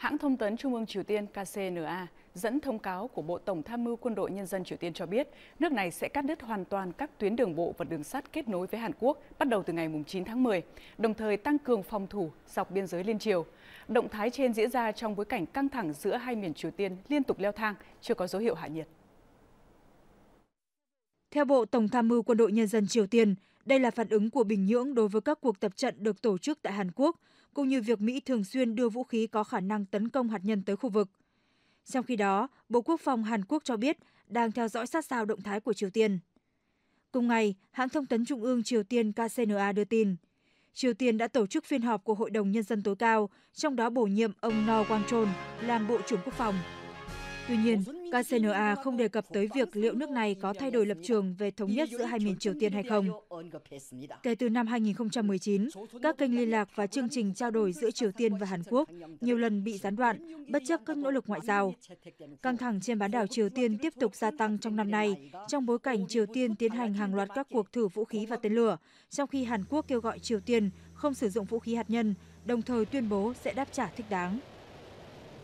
Hãng thông tấn Trung ương Triều Tiên KCNA dẫn thông cáo của Bộ Tổng tham mưu Quân đội Nhân dân Triều Tiên cho biết, nước này sẽ cắt đứt hoàn toàn các tuyến đường bộ và đường sắt kết nối với Hàn Quốc bắt đầu từ ngày 9 tháng 10, đồng thời tăng cường phòng thủ dọc biên giới liên triều. Động thái trên diễn ra trong bối cảnh căng thẳng giữa hai miền Triều Tiên liên tục leo thang, chưa có dấu hiệu hạ nhiệt. Theo Bộ Tổng tham mưu Quân đội Nhân dân Triều Tiên, đây là phản ứng của Bình Nhưỡng đối với các cuộc tập trận được tổ chức tại Hàn Quốc, cũng như việc Mỹ thường xuyên đưa vũ khí có khả năng tấn công hạt nhân tới khu vực. Trong khi đó, Bộ Quốc phòng Hàn Quốc cho biết đang theo dõi sát sao động thái của Triều Tiên. Cùng ngày, hãng thông tấn Trung ương Triều Tiên KCNA đưa tin, Triều Tiên đã tổ chức phiên họp của Hội đồng Nhân dân tối cao, trong đó bổ nhiệm ông No Kwang-chol làm Bộ trưởng Quốc phòng. Tuy nhiên, KCNA không đề cập tới việc liệu nước này có thay đổi lập trường về thống nhất giữa hai miền Triều Tiên hay không. Kể từ năm 2019, các kênh liên lạc và chương trình trao đổi giữa Triều Tiên và Hàn Quốc nhiều lần bị gián đoạn, bất chấp các nỗ lực ngoại giao. Căng thẳng trên bán đảo Triều Tiên tiếp tục gia tăng trong năm nay, trong bối cảnh Triều Tiên tiến hành hàng loạt các cuộc thử vũ khí và tên lửa, trong khi Hàn Quốc kêu gọi Triều Tiên không sử dụng vũ khí hạt nhân, đồng thời tuyên bố sẽ đáp trả thích đáng.